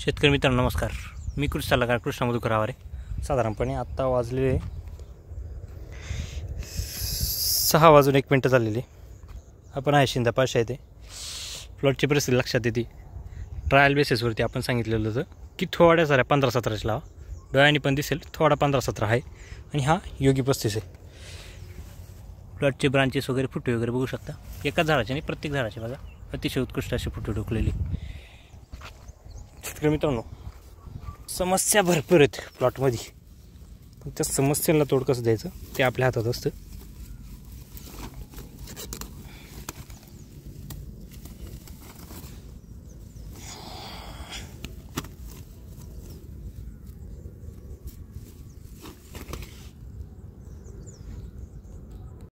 शेतकरी मित्रांनो नमस्कार मी कृषी सल्लागार कृष्ण मधुकर आवारे साधारणपणे आत्ता वाजलेले सहा वाजून एक मिनटं झालेली आपण आहे पाचशा येते प्लॉटची परिस्थिती लक्षात येते ट्रायल बेसिसवरती आपण सांगितलेलं होतं की थोड्या साऱ्या पंधरा सतराची लावा डोळ्याने पण दिसेल थोडा पंधरा सतरा आहे आणि हा योगी पस्तीस आहे प्लॉटचे ब्रांचेस वगैरे फुटे वगैरे बघू शकता एकाच झाडाचे आणि प्रत्येक झाडाचे बघा अतिशय उत्कृष्ट अशी फुटे डोकलेली शेतकरी मित्रांनो समस्या भरपूर आहेत प्लॉटमध्ये पण त्या समस्यांना तोड कसं द्यायचं ते आपल्या हातात असतं